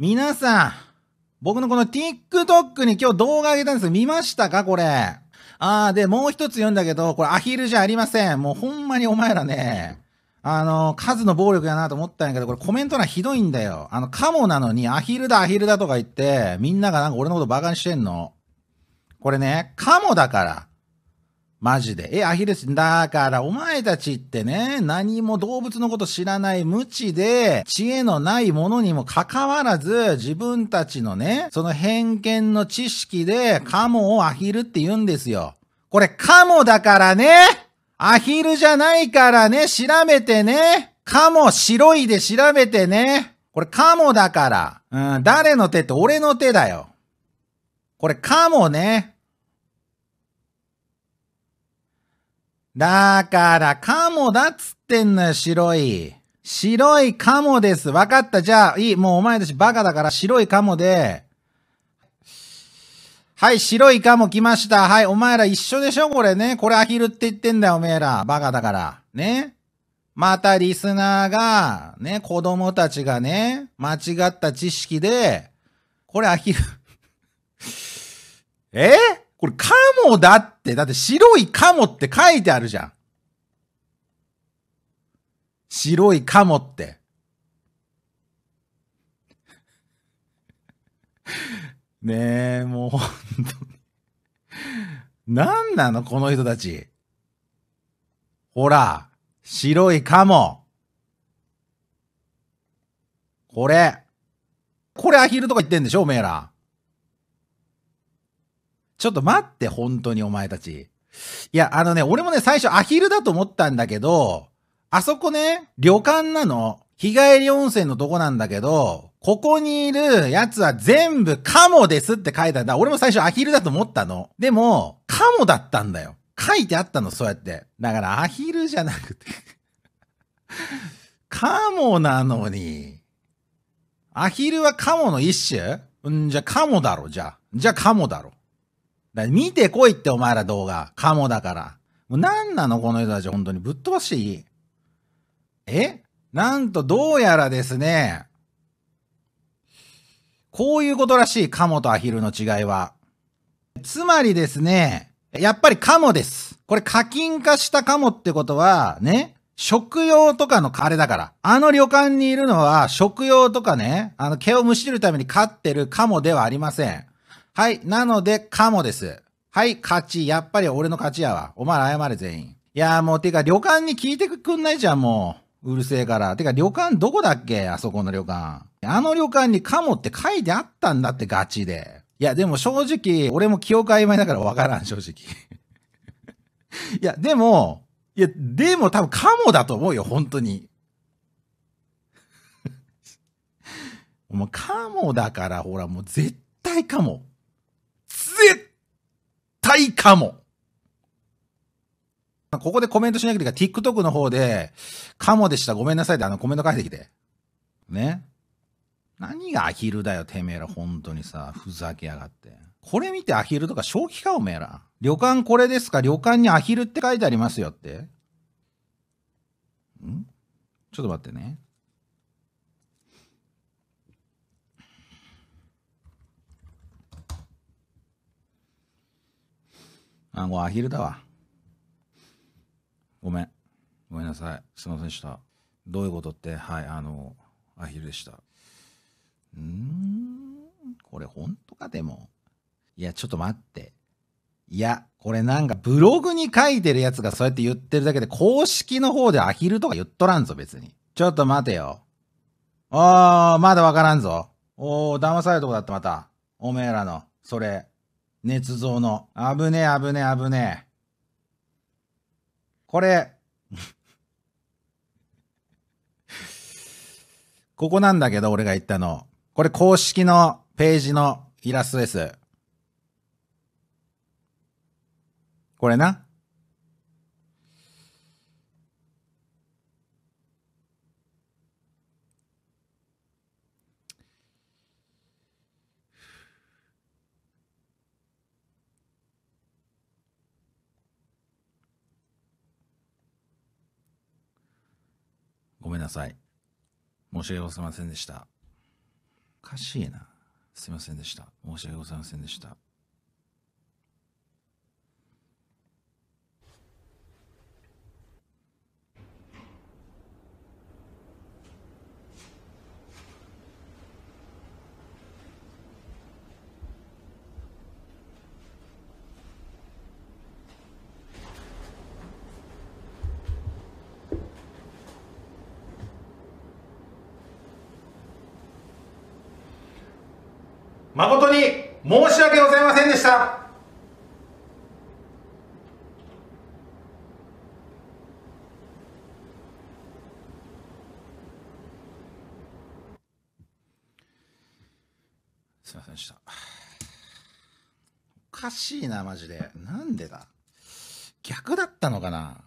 皆さん、僕のこの TikTok に今日動画上げたんですよ。見ましたかこれ。あー、で、もう一つ言うんだけど、これアヒルじゃありません。もうほんまにお前らね、あの、数の暴力やなと思ったんやけど、これコメント欄ひどいんだよ。あの、カモなのにアヒルだアヒルだとか言って、みんながなんか俺のことバカにしてんの。これね、カモだから。マジで。え、アヒルス、だからお前たちってね、何も動物のこと知らない無知で、知恵のないものにもかかわらず、自分たちのね、その偏見の知識で、カモをアヒルって言うんですよ。これカモだからねアヒルじゃないからね、調べてね。カモ、白いで調べてね。これカモだから。うん、誰の手って俺の手だよ。これカモね。だからカモだっつってんのよ、白い。白いカモです。わかった。じゃあ、いい。もうお前たちバカだから白いカモで。はい、白いカモ来ました。はい、お前ら一緒でしょこれね。これアヒルって言ってんだよ、おめえら。バカだから。ね。またリスナーが、ね、子供たちがね、間違った知識で、これアヒル え。えこれ、カモだって、だって白いカモって書いてあるじゃん。白いカモって。ねえ、もう本当に。んなのこの人たち。ほら、白いカモ。これ。これアヒルとか言ってんでしょおめえら。ちょっと待って、本当にお前たち。いや、あのね、俺もね、最初アヒルだと思ったんだけど、あそこね、旅館なの。日帰り温泉のとこなんだけど、ここにいるやつは全部カモですって書いてあんだ。俺も最初アヒルだと思ったの。でも、カモだったんだよ。書いてあったの、そうやって。だからアヒルじゃなくて カモなのに。アヒルはカモの一種うんじゃカモだろ、じゃあ。じゃあカモだろ。見てこいってお前ら動画。カモだから。もう何なのこの人たち本当に。ぶっ飛ばしていい。えなんとどうやらですね。こういうことらしい。カモとアヒルの違いは。つまりですね、やっぱりカモです。これ課金化したカモってことは、ね、食用とかのあれだから。あの旅館にいるのは食用とかね、あの毛をむしるために飼ってるカモではありません。はい。なので、かもです。はい、勝ち。やっぱり俺の勝ちやわ。お前謝れ、全員。いやーもう、てか、旅館に聞いてくんないじゃん、もう。うるせえから。てか、旅館どこだっけあそこの旅館。あの旅館にカモって書いてあったんだって、ガチで。いや、でも正直、俺も記憶曖昧だからわからん、正直。いや、でも、いや、でも多分カモだと思うよ、本当に。お前、カモだから、ほら、もう絶対カモ。絶対かも。ここでコメントしなければ、TikTok の方で、かもでした、ごめんなさいってあのコメント返ってきて。ね。何がアヒルだよ、てめえら、本当にさ、ふざけやがって。これ見てアヒルとか正気か、おめえら。旅館これですか旅館にアヒルって書いてありますよって。んちょっと待ってね。あの、アヒルだわ。ごめん。ごめんなさい。すいませんでした。どういうことって、はい、あの、アヒルでした。うーん、これ本当かでも。いや、ちょっと待って。いや、これなんかブログに書いてるやつがそうやって言ってるだけで、公式の方でアヒルとか言っとらんぞ、別に。ちょっと待てよ。あー、まだわからんぞ。おー、騙されるとこだってまた。おめえらの、それ。捏造の。あぶねえ、ぶねえ、ぶねえ。これ ここなんだけど、俺が言ったの。これ公式のページのイラストです。これな。めんなさい。申し訳ございませんでした。おかしいな。すいませんでした。申し訳ございませんでした。申し訳ございませんでしたすいませんでしたおかしいなマジでなんでだ逆だったのかな